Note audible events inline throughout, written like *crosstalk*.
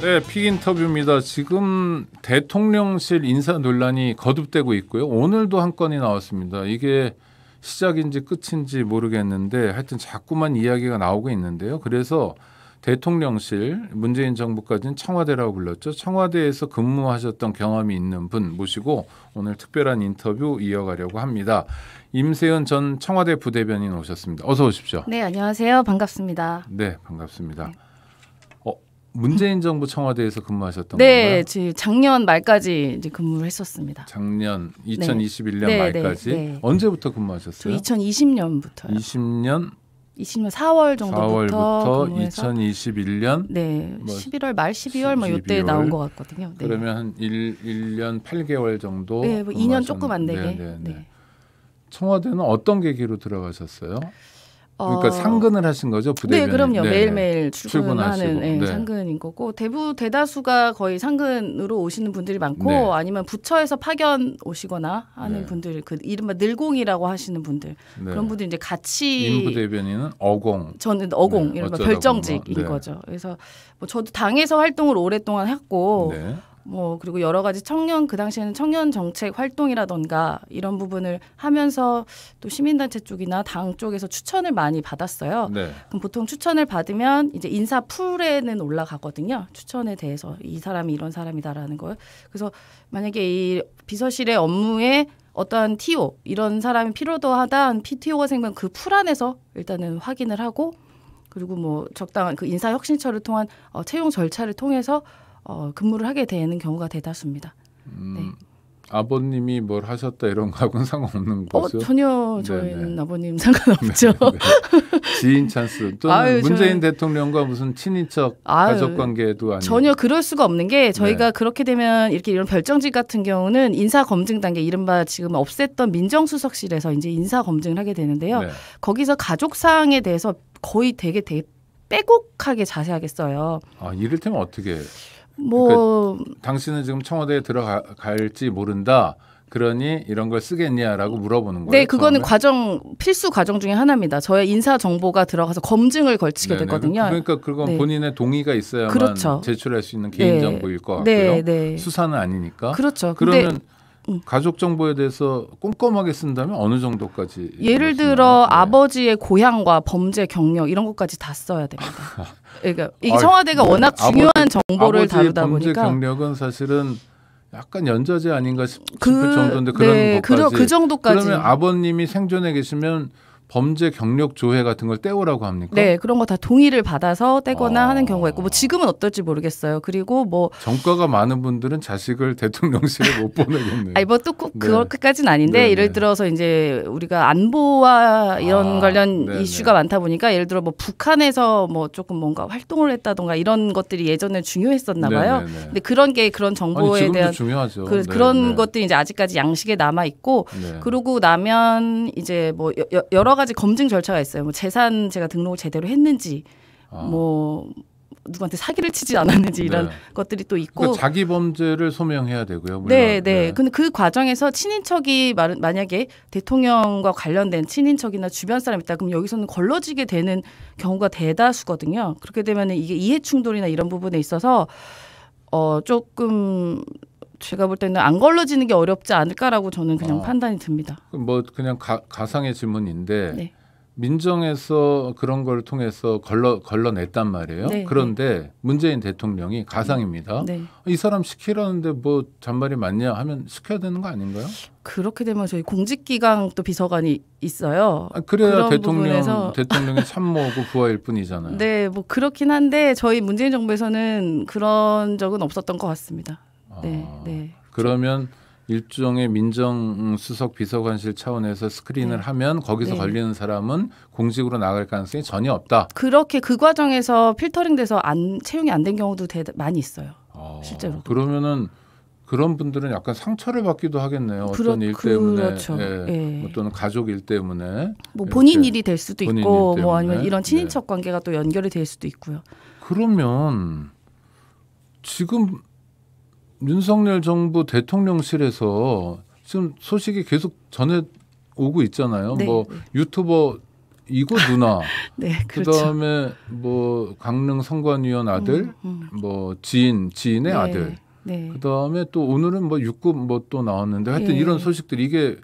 네, 픽 인터뷰입니다. 지금 대통령실 인사 논란이 거듭되고 있고요. 오늘도 한 건이 나왔습니다. 이게 시작인지 끝인지 모르겠는데 하여튼 자꾸만 이야기가 나오고 있는데요. 그래서 대통령실 문재인 정부까지는 청와대라고 불렀죠. 청와대에서 근무하셨던 경험이 있는 분 모시고 오늘 특별한 인터뷰 이어가려고 합니다. 임세현 전 청와대 부대변인 오셨습니다. 어서 오십시오. 네, 안녕하세요. 반갑습니다. 네, 반갑습니다. 네. 문재인 정부 청와대에서 근무하셨던 네, 건가요? 네, 작년 말까지 이제 근무를 했었습니다. 작년 2021년 네. 말까지 네, 언제부터 근무하셨어요? 2020년부터요. 20년 20년 4월 정도부터 4월부터 2021년 네, 뭐 11월 말 12월 뭐 이때 나온 것 같거든요. 네. 그러면 한 1, 1년 8개월 정도 네, 뭐 2년 조금 안 되게. 네, 청와대는 어떤 계기로 들어가셨어요? 그러니까 어... 상근을 하신 거죠 네, 부대변인. 네, 그럼요. 네. 매일매일 출근하는 네, 네. 상근인 거고 대부 대다수가 거의 상근으로 오시는 분들이 많고 네. 아니면 부처에서 파견 오시거나 하는 네. 분들 그 이른바 늘공이라고 하시는 분들 그런 분들 이제 같이 임부대변인은 어공. 저는 어공 이른바 별정직인 거죠. 그래서 뭐 저도 당에서 활동을 오랫동안 했고 뭐 그리고 여러 가지 청년 그 당시에는 청년 정책 활동이라던가 이런 부분을 하면서 또 시민단체 쪽이나 당 쪽에서 추천을 많이 받았어요. 네. 그럼 보통 추천을 받으면 이제 인사 풀에는 올라가거든요. 추천에 대해서 이 사람이 이런 사람이다라는 걸. 그래서 만약에 이 비서실의 업무에 어떠한 TO 이런 사람이 필요도하다 PTO가 생기면 그 풀 안에서 일단은 확인을 하고 그리고 뭐 적당한 그 인사혁신처를 통한 어, 채용 절차를 통해서 어, 근무를 하게 되는 경우가 대다수입니다. 음, 네. 아버님이 뭘 하셨다 이런 거하고는 *laughs* 상관없는 어, 거죠? 전혀 네, 저희 는 네. 아버님 상관없죠. 네, *laughs* 지인 찬스 또는 아유, 문재인 저는... 대통령과 무슨 친인척 가족 관계도 아니고 전혀 그럴 수가 없는 게 저희가 네. 그렇게 되면 이렇게 이런 별정직 같은 경우는 인사 검증 단계 이른바 지금 없앴던 민정수석실에서 이제 인사 검증을 하게 되는데요. 네. 거기서 가족 사항에 대해서 거의 되게 되게 빼곡하게 자세하게 써요. 아 이를테면 어떻게? 그 뭐 그러니까 당신은 지금 청와대에 들어갈지 모른다. 그러니 이런 걸 쓰겠냐라고 물어보는 거예요. 네, 그거는 처음에? 과정 필수 과정 중에 하나입니다. 저의 인사 정보가 들어가서 검증을 걸치게 네네. 되거든요. 네. 그러니까 그건 네. 본인의 동의가 있어야만 그렇죠. 제출할 수 있는 개인 정보일 것 네. 네, 같고요. 네, 네. 수사는 아니니까. 그렇죠. 그러면 가족 정보에 대해서 꼼꼼하게 쓴다면 어느 정도까지? 예를 들어 네. 아버지의 고향과 범죄 경력 이런 것까지 다 써야 됩니다. *laughs* 그러니까 이 청와대가 아, 워낙 중요한 아버지, 정보를 다루다 범죄 보니까 범죄 경력은 사실은 약간 연좌제 아닌가 그 싶을 그, 정도인데 그런 네, 그 것까지. 그, 그 정도까지. 그러면 아버님이 생존해 계시면 범죄 경력 조회 같은 걸 떼오라고 합니까? 네, 그런 거 다 동의를 받아서 떼거나 아... 하는 경우가 있고 뭐 지금은 어떨지 모르겠어요. 그리고 뭐 정가가 많은 분들은 자식을 *laughs* 대통령실에 못 보내겠네요. 아니 뭐또 네. 그렇게까지는 아닌데 네네. 예를 네. 들어서 이제 우리가 안보와 이런 아, 관련 네네. 이슈가 네. 많다 보니까 예를 들어 뭐 북한에서 뭐 조금 뭔가 활동을 했다던가 이런 것들이 예전에 중요했었나 네, 봐요. 네네. 근데 그런 게 그런 정보에 아니, 대한 중요하죠. 그, 런 것들이 이제 아직까지 양식에 남아 있고 그러고 나면 이제 뭐 여, 여러 여러 가지 검증 절차가 있어요. 뭐 재산 제가 등록을 제대로 했는지 아. 뭐 누구한테 사기를 치지 않았는지 이런 네. 것들이 또 있고 그러니까 자기 범죄를 소명해야 되고요. 물론. 네, 네, 네. 근데 그 과정에서 친인척이 말, 만약에 대통령과 관련된 친인척이나 주변 사람 있다 그럼 여기서는 걸러지게 되는 경우가 대다수거든요. 그렇게 되면 이게 이해 충돌이나 이런 부분에 있어서 어 조금 제가 볼 때는 안 걸러지는 게 어렵지 않을까라고 저는 그냥 아, 판단이 듭니다. 뭐 그냥 가, 가상의 질문인데 네. 민정에서 그런 걸 통해서 걸러 걸러냈단 말이에요. 네, 네. 그런데 네. 문재인 대통령이 가상입니다. 네. 이 사람 시키라는데 뭐 잔말이 맞냐 하면 시켜야 되는 거 아닌가요? 그렇게 되면 저희 공직기강 또 비서관이 있어요. 아, 그래야 대통령 부분에서... 대통령의 참모고 부하일 뿐이잖아요. *laughs* 네, 뭐 그렇긴 한데 저희 문재인 정부에서는 그런 적은 없었던 것 같습니다. 네, 아, 네. 그러면 일종의 민정 수석 비서관실 차원에서 스크린을 네. 하면 거기서 네. 걸리는 사람은 공직으로 나갈 가능성이 전혀 없다. 그렇게 그 과정에서 필터링돼서 안 채용이 안 된 경우도 대, 많이 있어요. 어, 아, 실제로. 그러면은 그런 분들은 약간 상처를 받기도 하겠네요. 그러, 어떤 일 때문에, 그렇죠. 예, 예. 어떤 가족 일 때문에, 뭐 본인 일이 될 수도 있고, 뭐 아니면 이런 친인척 네. 관계가 또 연결이 될 수도 있고요. 그러면 지금 윤석열 정부 대통령실에서 지금 소식이 계속 전해 오고 있잖아요. 네. 뭐 유튜버 이고 누나. *laughs* 네, 그렇죠. 그다음에 뭐 강릉 선관위원 아들, 음, 음. 뭐 지인 지인의 네, 아들. 네. 그다음에 또 오늘은 뭐 육급 뭐또 나왔는데 하여튼 예. 이런 소식들 이게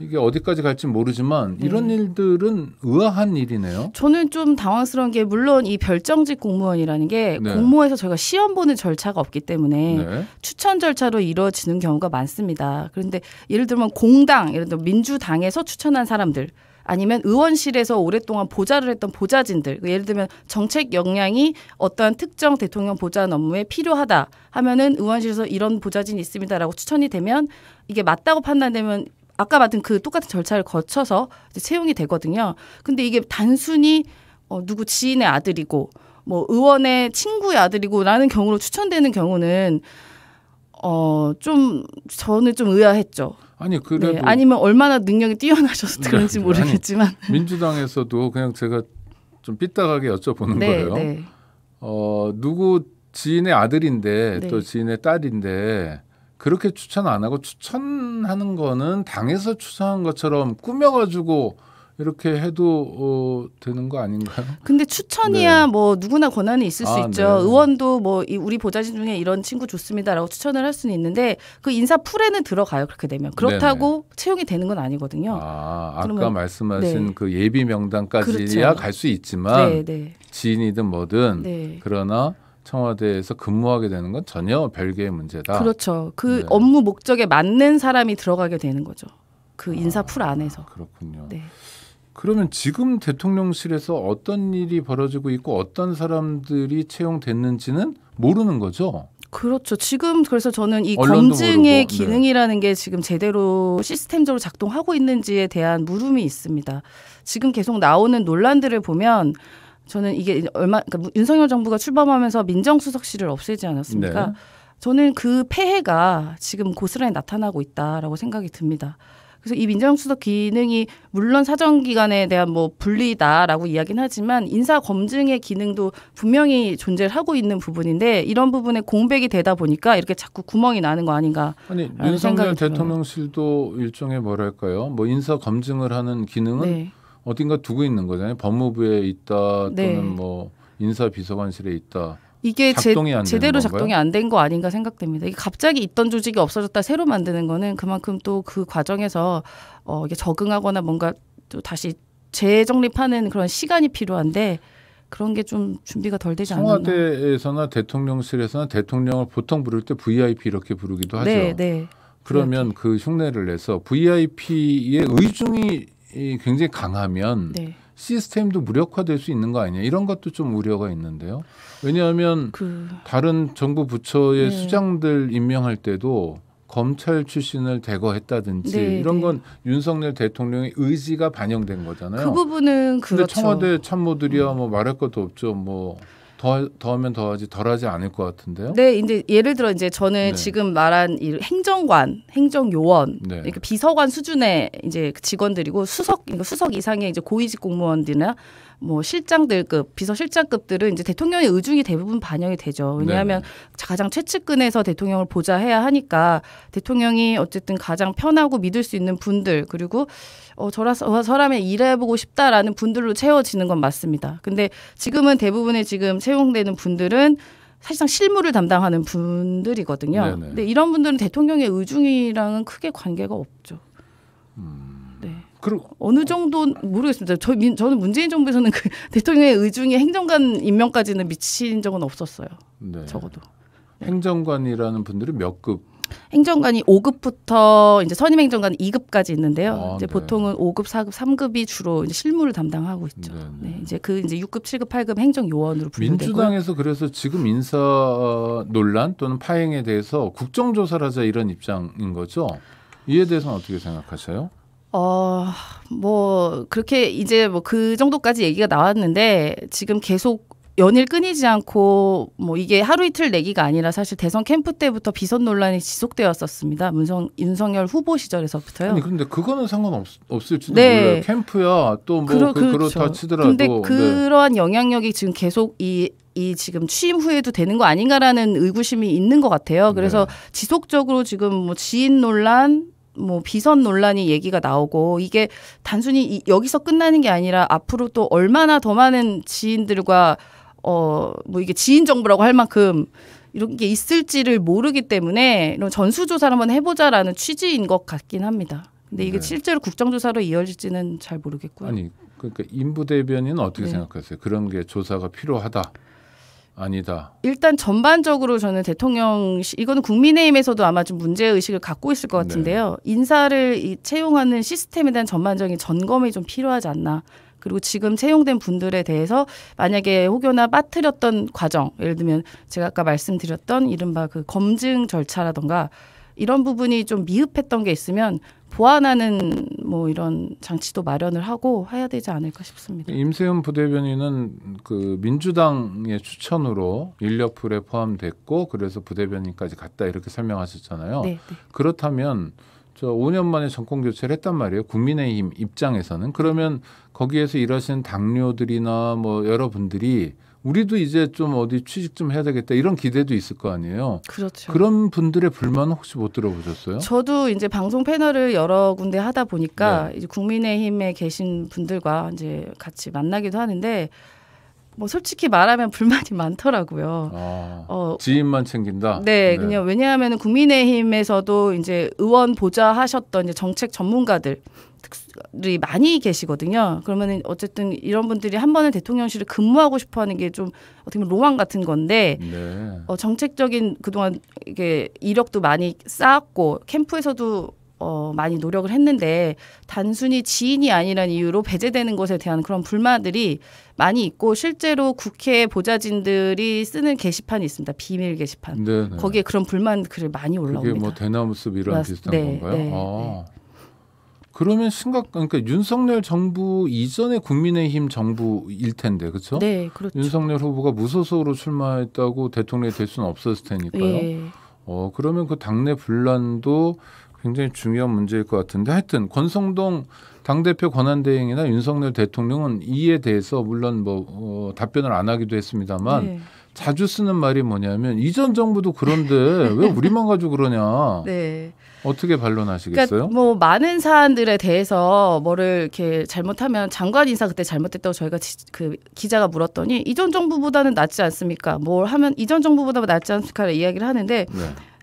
이게 어디까지 갈지 모르지만 네. 이런 네. 일들은 의아한 일이네요. 저는 좀 당황스러운 게 물론 이 별정직 공무원이라는 게 네. 공원에서 저희가 시험 보는 절차가 없기 때문에 네. 추천 절차로 이루어지는 경우가 많습니다. 그런데 예를 들면 공당, 예를 들면 민주당에서 추천한 사람들 아니면 의원실에서 오랫동안 보좌를 했던 보좌진들 예를 들면 정책 역량이 어떠한 특정 대통령 보좌 업무에 필요하다 하면은 의원실에서 이런 보좌진이 있습니다라고 추천이 되면 이게 맞다고 판단되면 아까 봤던 그 똑같은 절차를 거쳐서 채용이 되거든요. 근데 이게 단순히 어, 누구 지인의 아들이고 뭐 의원의 친구의 아들이고 라는 경우로 추천되는 경우는 어좀 저는 좀 의아했죠. 아니 네, 그래도 네, 아니면 얼마나 능력이 뛰어나셔서 네, 그런지 모르겠지만 아니, 민주당에서도 그냥 제가 좀 삐딱하게 여쭤보는 네, 거예요. 네. 어 누구 지인의 아들인데 네. 또 지인의 딸인데 그렇게 추천 안 하고 추천하는 거는 당에서 추천한 것처럼 꾸며가지고 이렇게 해도 어, 되는 거 아닌가요? 근데 추천이야 네. 뭐 누구나 권한이 있을 아, 수 있죠. 네. 의원도 뭐 이 우리 보좌진 중에 이런 친구 좋습니다라고 추천을 할 수는 있는데 그 인사 풀에는 들어가요. 그렇게 되면 그렇다고 네 채용이 되는 건 아니거든요. 아, 그러면, 아까 말씀하신 네. 그 예비 명단까지야 그렇죠. 갈수 있지만 네, 네. 지인이든 뭐든 네. 그러나 청와대에서 근무하게 되는 건 전혀 별개의 문제다. 그렇죠. 그 네. 업무 목적에 맞는 사람이 들어가게 되는 거죠. 그 인사 아, 안에서. 그렇군요. 네. 그러면 지금 대통령실에서 어떤 일이 벌어지고 있고 어떤 사람들이 채용됐는지는 모르는 거죠. 그렇죠. 지금 그래서 저는 이 검증의 모르고, 네. 기능이라는 네. 게 지금 제대로 시스템적으로 작동하고 있는지에 대한 물음이 있습니다. 지금 계속 나오는 논란들을 보면 저는 이게 얼마 그러니까 윤석열 정부가 출범하면서 민정수석실을 없애지 않았습니까? 네. 저는 그 폐해가 지금 고스란히 나타나고 있다라고 생각이 듭니다. 그래서 이 민정수석 기능이 물론 사정 기관에 대한 뭐 분리다라고 이야기는 하지만 인사 검증의 기능도 분명히 존재를 하고 있는 부분인데 이런 부분에 공백이 되다 보니까 이렇게 자꾸 구멍이 나는 거 아닌가? 아니 윤석열 대통령실도 일종의 뭐랄까요? 뭐 인사 검증을 하는 기능은 네. 어딘가 두고 있는 거잖아요. 법무부에 있다 또는 네. 뭐 인사비서관실에 있다. 이게 제, 제대로 작동이 안 된 거 아닌가 생각됩니다. 이게 갑자기 있던 조직이 없어졌다 새로 만드는 거는 그만큼 또 그 과정에서 어, 이게 적응하거나 뭔가 또 다시 재정립하는 그런 시간이 필요한데 그런 게 좀 준비가 덜 되지 않나. 청와대에서나 대통령실에서나 대통령을 보통 부를 때 VIP 이렇게 부르기도 네, 하죠. 네, 네. 그러면 그렇게. 그 흉내를 내서 VIP의 의중이 굉장히 강하면 네. 시스템도 무력화될 수 있는 거 아니냐 이런 것도 좀 우려가 있는데요. 왜냐하면 그... 다른 정부 부처의 네. 수장들 임명할 때도 검찰 출신을 대거 했다든지 네, 이런 네. 건 윤석열 대통령의 의지가 반영된 거잖아요. 그 부분은 그렇죠. 청와대 참모들이야 뭐 말할 것도 없죠. 뭐더 더하면 더하지 덜하지 않을 것 같은데요. 네, 이제 예를 들어 이제 저는 네. 지금 말한 이 행정관, 행정요원, 네. 그러니까 비서관 수준의 이제 직원들이고 수석, 그러니까 수석 이상의 이제 고위직 공무원들이나 뭐 실장들급, 비서실장급들은 이제 대통령의 의중이 대부분 반영이 되죠. 네. 왜냐하면 네. 가장 최측근에서 대통령을 보좌해야 하니까 대통령이 어쨌든 가장 편하고 믿을 수 있는 분들 그리고 어, 저라, 서 어, 사람에 일해보고 싶다라는 분들로 채워지는 건 맞습니다. 근데 지금은 대부분의 지금 채용되는 분들은 사실상 실무를 담당하는 분들이거든요. 네네. 근데 이런 분들은 대통령의 의중이랑은 크게 관계가 없죠. 음... 네. 그럼 어느 정도 모르겠습니다. 저, 민, 저는 문재인 정부에서는 그 *laughs* 대통령의 의중이 행정관 임명까지는 미친 적은 없었어요. 네. 적어도. 행정관이라는 분들은 몇 급? 행정관이 5급부터 이제 선임 행정관 2급까지 있는데요. 아, 이제 네. 보통은 5급, 4급, 3급이 주로 이제 실무를 담당하고 있죠. 네, 네. 네 이제 그 이제 6급, 7급, 8급 행정 요원으로 분류되고 민주당에서 그래서 지금 인사 어, 논란 또는 파행에 대해서 국정조사를 하자 이런 입장인 거죠. 이에 대해서는 어떻게 생각하세요? 어, 뭐 그렇게 이제 뭐 그 정도까지 얘기가 나왔는데 지금 계속 연일 끊이지 않고 뭐 이게 하루 이틀 내기가 아니라 사실 대선 캠프 때부터 비선 논란이 지속되었었습니다. 문성, 윤석열 후보 시절에서부터요. 아니 근데 그거는 상관없을지도 네. 몰라요. 캠프야 또뭐 그, 그렇죠. 그렇다 치더라도. 근데 네. 그러한 네. 영향력이 지금 계속 이이 지금 취임 후에도 되는 거 아닌가라는 의구심이 있는 것 같아요. 그래서 네. 지속적으로 지금 뭐 지인 논란, 뭐 비선 논란이 얘기가 나오고 이게 단순히 이, 여기서 끝나는 게 아니라 앞으로 또 얼마나 더 많은 지인들과 어, 뭐 이게 지인 정보라고 할 만큼 이런 게 있을지를 모르기 때문에 이런 전수조사를 한번 해보자라는 취지인 것 같긴 합니다. 근데 이게 네. 실제로 국정조사로 이어질지는 잘 모르겠고요. 아니 그러니까 인부 대변인은 어떻게 네. 생각하세요? 그런 게 조사가 필요하다. 아니다. 일단 전반적으로 저는 대통령 이거는 국민의힘에서도 아마 좀 문제 의식을 갖고 있을 것 네. 같은데요. 네. 인사를 이, 채용하는 시스템에 대한 전반적인 점검이 좀 필요하지 않나. 그리고 지금 채용된 분들에 대해서 만약에 혹여나 빠뜨렸던 과정, 예를 들면 제가 아까 말씀드렸던 이른바 그 검증 절차라던가 이런 부분이 좀 미흡했던 게 있으면 보완하는 뭐 이런 장치도 마련을 하고 해야 되지 않을까 싶습니다. 임세훈 부대변인은 그 민주당의 추천으로 인력풀에 포함됐고 그래서 부대변인까지 갔다 이렇게 설명하셨잖아요. 네, 네. 그렇다면 저 5년 만에 정권 교체를 했단 말이에요. 국민의힘 입장에서는 그러면 거기에서 일하시는 당료들이나 뭐 여러분들이 우리도 이제 좀 어디 취직 좀 해야 되겠다 이런 기대도 있을 거 아니에요. 그렇죠. 그런 분들의 불만 혹시 못 들어보셨어요? 저도 이제 방송 패널을 여러 군데 하다 보니까 네. 이제 국민의힘에 계신 분들과 이제 같이 만나기도 하는데 뭐 솔직히 말하면 불만이 많더라고요. 아, 어, 어 지인만 챙긴다. 네, 네. 그냥 왜냐하면 국민의힘에서도 이제 의원 보좌 하셨던 이제 정책 전문가들 들이 많이 계시거든요. 그러면 어쨌든 이런 분들이 한 번은 대통령실을 근무하고 싶어 하는 게 좀 어떻게 보면 로망 같은 건데 네. 어, 정책적인 그동안 이게 이력도 많이 쌓았고 캠프에서도 어, 많이 노력을 했는데 단순히 지인이 아니란 이유로 배제되는 것에 대한 그런 불만들이 많이 있고 실제로 국회 보좌진들이 쓰는 게시판이 있습니다. 비밀 게시판. 네네. 네. 거기에 그런 불만 글을 많이 올라옵니다. 그게 뭐 대나무숲이랑 비슷한 네, 건가요? 네, 아. 네. 그러면 심각 그러니까 윤석열 정부 이전의 국민의힘 정부일 텐데 그렇죠? 네, 그렇죠. 윤석열 후보가 무소속으로 출마했다고 대통령이 될 수는 없었을 테니까요. 예. 어 그러면 그 당내 분란도 굉장히 중요한 문제일 것 같은데 하여튼 권성동 당대표 권한대행이나 윤석열 대통령은 이에 대해서 물론 뭐 어, 답변을 안 하기도 했습니다만 네. 자주 쓰는 말이 뭐냐면 이전 정부도 그런데 왜 우리만 가지고 그러냐. *laughs* 네. 어떻게 반론하시겠어요? 그러니까 뭐 많은 사안들에 대해서 뭐를 이렇게 잘못하면 장관 인사 그때 잘못됐다고 저희가 지, 그 기자가 물었더니 이전 정부보다는 낫지 않습니까? 뭘 하면 이전 정부보다 낫지 않습니까? 이야기를 하는데 네.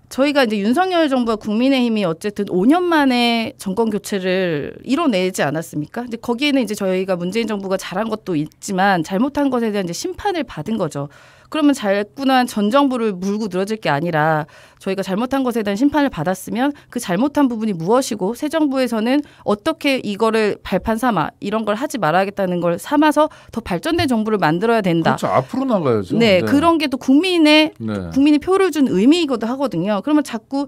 저희가 이제 윤석열 정부와 국민의힘이 어쨌든 5년 만에 정권 교체를 이뤄내지 않았습니까? 근데 거기에는 이제 저희가 문재인 정부가 잘한 것도 있지만 잘못한 것에 대한 이제 심판을 받은 거죠. 그러면 잘꾸난전 정부를 물고 늘어질 게 아니라 저희가 잘못한 것에 대한 심판을 받았으면 그 잘못한 부분이 무엇이고 새 정부에서는 어떻게 이거를 발판 삼아 이런 걸 하지 말아야겠다는 걸 삼아서 더 발전된 정부를 만들어야 된다. 그렇죠. 앞으로 나가야죠. 네, 네. 그런 게 또 국민의 네. 국민이 표를 준 의미이기도 하거든요. 그러면 자꾸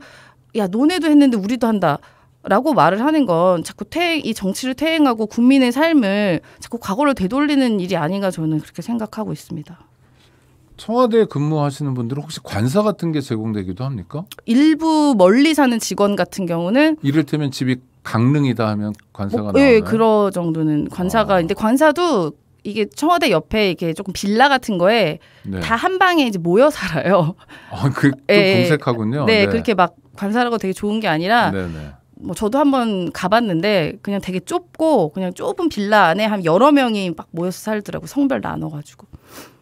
야논네도 했는데 우리도 한다. 라고 말을 하는 건 자꾸 퇴행, 이 정치를 퇴행하고 국민의 삶을 자꾸 과거로 되돌리는 일이 아닌가 저는 그렇게 생각하고 있습니다. 청와대에 근무하시는 분들은 혹시 관사 같은 게 제공되기도 합니까? 일부 멀리 사는 직원 같은 경우는 이를테면 집이 강릉이다 하면 관사가 어, 뭐, 나와요. 예, 그런 정도는 관사가 아. 근데 관사도 이게 청와대 옆에 이렇게 조금 빌라 같은 거에 네. 다한 방에 이제 모여 살아요. *laughs* 아, 그 예, 검색하군요. 네, 네, 그렇게 막 관사라고 되게 좋은 게 아니라 네네. 네. 뭐 저도 한 번 가봤는데 그냥 되게 좁고 그냥 좁은 빌라 안에 한 여러 명이 막 모여서 살더라고 성별 나눠가지고.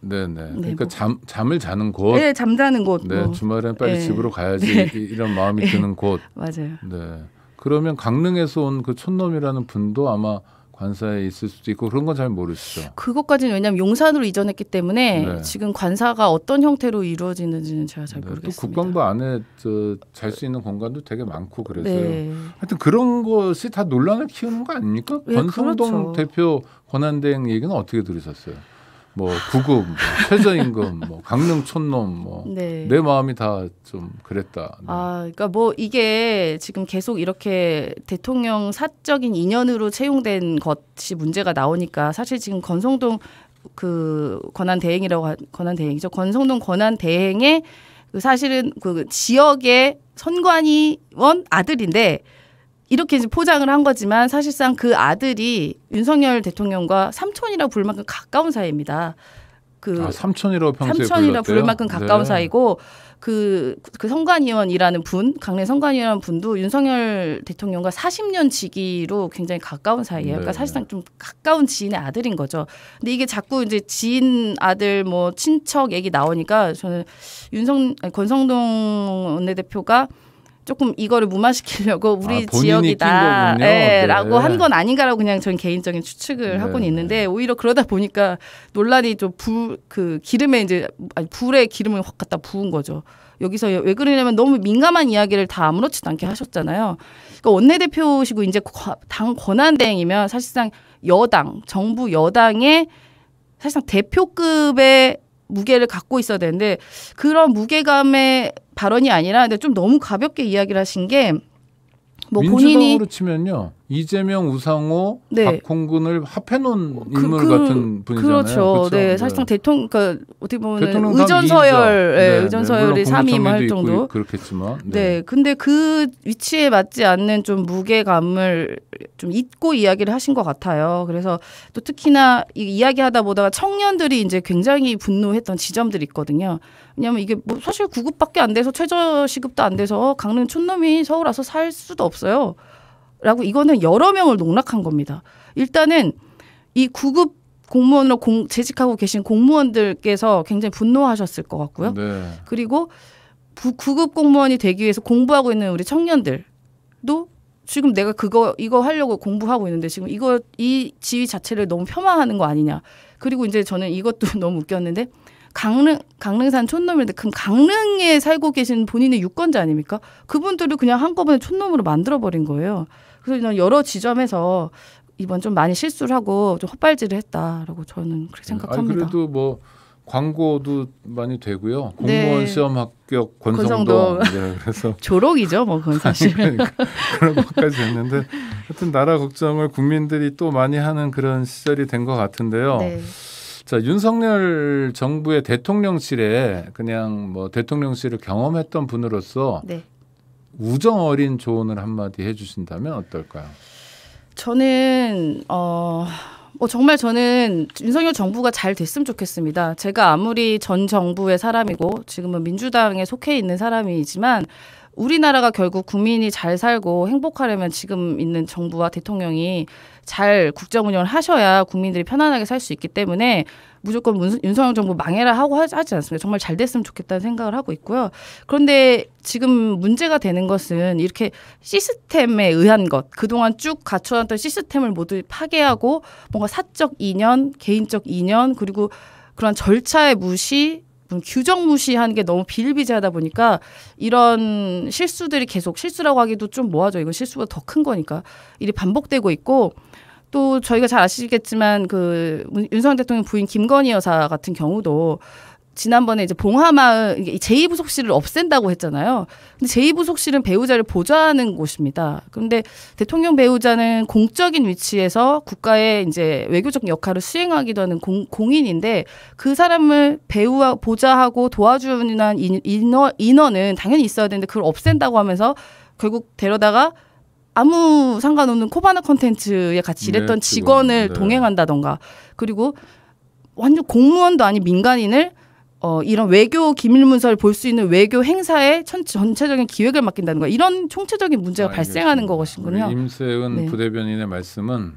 네네. 네, 그러니까 뭐. 잠 잠을 자는 곳. 네, 잠자는 곳. 네, 뭐. 주말엔 빨리 네. 집으로 가야지 네. 이런 마음이 네. 드는 곳. 맞아요. 네. 그러면 강릉에서 온 그 촌놈이라는 분도 아마 관사에 있을 수도 있고 그런 건 잘 모르시죠. 그것까지는 왜냐하면 용산으로 이전했기 때문에 네. 지금 관사가 어떤 형태로 이루어지는지는 제가 잘 네, 모르겠습니다. 국방부 안에 잘 수 있는 공간도 되게 많고 그래서요. 네. 하여튼 그런 것이 다 논란을 키우는 거 아닙니까? 네, 권성동 그렇죠. 대표 권한대행 얘기는 어떻게 들으셨어요? 뭐 구급, 뭐 최저임금, 뭐 강릉촌놈, 뭐내 네. 마음이 다 좀 그랬다. 네. 아, 그러니까 뭐 이게 지금 계속 이렇게 대통령 사적인 인연으로 채용된 것이 문제가 나오니까 사실 지금 건성동 그 권한 대행이라고 권한 대행이죠. 건성동 권한 대행의 그 사실은 그 지역의 선관위원 아들인데 이렇게 이제 포장을 한 거지만 사실상 그 아들이 윤석열 대통령과 삼촌이라 부를 만큼 가까운 사이입니다. 그 아, 삼촌이라고 평소에 삼촌이라 부를 만큼 네. 가까운 네. 사이고 그, 그 성관위원이라는 분, 강릉 성관위원 분도 윤석열 대통령과 40년 지기로 굉장히 가까운 사이예요. 그러니까 네. 사실상 좀 가까운 지인의 아들인 거죠. 근데 이게 자꾸 이제 지인 아들 뭐 친척 얘기 나오니까 저는 윤성 권성동 원내대표가 조금 이거를 무마시키려고 아, 우리 아, 지역이다 예, 네. 라고 한 건 아닌가라고 그냥 저는 개인적인 추측을 네. 하고는 있는데 오히려 그러다 보니까 논란이 좀 불그 기름에 이제 아니 불에 기름을 확 갖다 부은 거죠. 여기서 왜 그러냐면 너무 민감한 이야기를 다 아무렇지도 않게 하셨잖아요. 그러니까 원내대표시고 이제 당 권한대행이면 사실상 여당, 정부 여당의 사실상 대표급의 무게를 갖고 있어야 되는데 그런 무게감에 발언이 아니라 근데 좀 너무 가볍게 이야기를 하신 게 뭐 본인이 치면요. 이재명, 우상호, 네. 박홍근을 합해놓은 그, 인물 그, 같은 분이잖아요. 그렇죠. 그렇죠? 네, 네, 사실상 대통령 그러니까 어떻게 보면 의전 서열, 예, 네, 의전 서열이 3임 뭐 할 정도. 그렇겠지만. 네. 네. 근데 그 위치에 맞지 않는 좀 무게감을 좀 잊고 이야기를 하신 것 같아요. 그래서 또 특히나 이 이야기하다 보다가 청년들이 이제 굉장히 분노했던 지점들이 있거든요. 왜냐하면 이게 뭐 사실 구급밖에 안 돼서 최저 시급도 안 돼서 강릉 촌놈이 서울 와서 살 수도 없어요. 라고 이거는 여러 명을 농락한 겁니다. 일단은 이 구급 공무원으로 공, 재직하고 계신 공무원들께서 굉장히 분노하셨을 것 같고요. 네. 그리고 부, 구급 공무원이 되기 위해서 공부하고 있는 우리 청년들도 지금 내가 그거 이거 하려고 공부하고 있는데 지금 이거 이 지위 자체를 너무 폄하하는 거 아니냐. 그리고 이제 저는 이것도 *laughs* 너무 웃겼는데 강릉 강릉산 촌놈인데 그럼 강릉에 살고 계신 본인의 유권자 아닙니까? 그분들을 그냥 한꺼번에 촌놈으로 만들어 버린 거예요. 그래서 여러 지점에서 이번 좀 많이 실수를 하고 좀 헛발질을 했다라고 저는 그렇게 네. 생각합니다. 아니, 그래도 뭐 광고도 많이 되고요. 네. 공무원 네. 시험 합격 권성동. 그 네, 그래서 *laughs* 조롱이죠, 뭐 그건 사실. 아니, 그러니까 그런 것까지 됐는데 하여튼 나라 걱정을 국민들이 또 많이 하는 그런 시절이 된 것 같은데요. 네. 자 윤석열 정부의 대통령실에 그냥 뭐 대통령실을 경험했던 분으로서 네. 우정 어린 조언을 한마디 해주신다면 어떨까요? 저는 어. 뭐 정말 저는 윤석열 정부가 잘 됐으면 좋겠습니다. 제가 아무리 전 정부의 사람이고 지금은 민주당에 속해 있는 사람이지만 우리나라가 결국 국민이 잘 살고 행복하려면 지금 있는 정부와 대통령이 잘 국정 운영을 하셔야 국민들이 편안하게 살 수 있기 때문에 무조건 문, 윤석열 정부 망해라 하고 하지 않습니다. 정말 잘 됐으면 좋겠다는 생각을 하고 있고요. 그런데 지금 문제가 되는 것은 이렇게 시스템에 의한 것, 그동안 쭉 갖춰왔던 시스템을 모두 파괴하고 뭔가 사적 인연, 개인적 인연, 그리고 그런 절차의 무시, 규정 무시한게 너무 비일비재하다 보니까 이런 실수들이 계속 실수라고 하기도 좀 뭐하죠. 이건 실수보다 더 큰 거니까 일이 반복되고 있고 또 저희가 잘 아시겠지만 그 윤석열 대통령 부인 김건희 여사 같은 경우도 지난번에 이제 봉하마을 제2부속실을 없앤다고 했잖아요. 근데 제2부속실은 배우자를 보좌하는 곳입니다. 그런데 대통령 배우자는 공적인 위치에서 국가의 이제 외교적 역할을 수행하기도 하는 공, 공인인데 그 사람을 배우와 보좌하고 도와주는 한 인원, 인원은 당연히 있어야 되는데 그걸 없앤다고 하면서 결국 데려다가 아무 상관없는 코바나 컨텐츠에 같이 네, 일했던 네, 직원을 네. 동행한다던가 그리고 완전 공무원도 아닌 민간인을 어, 이런 외교 기밀 문서를 볼 수 있는 외교 행사에 천, 전체적인 기획을 맡긴다는 거 이런 총체적인 문제가 알 아, 발생하는 것이군요 임세은 네. 부대변인의 말씀은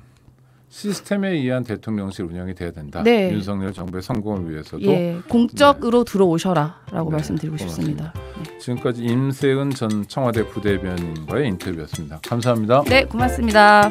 시스템에 의한 대통령실 운영이 돼야 된다. 네. 윤석열 정부의 성공을 위해서도 예, 네. 공적으로 네. 들어오셔라라고 네. 말씀드리고 고맙습니다. 싶습니다. 네. 지금까지 임세은 전 청와대 부대변인과의 인터뷰였습니다. 감사합니다. 네, 고맙습니다.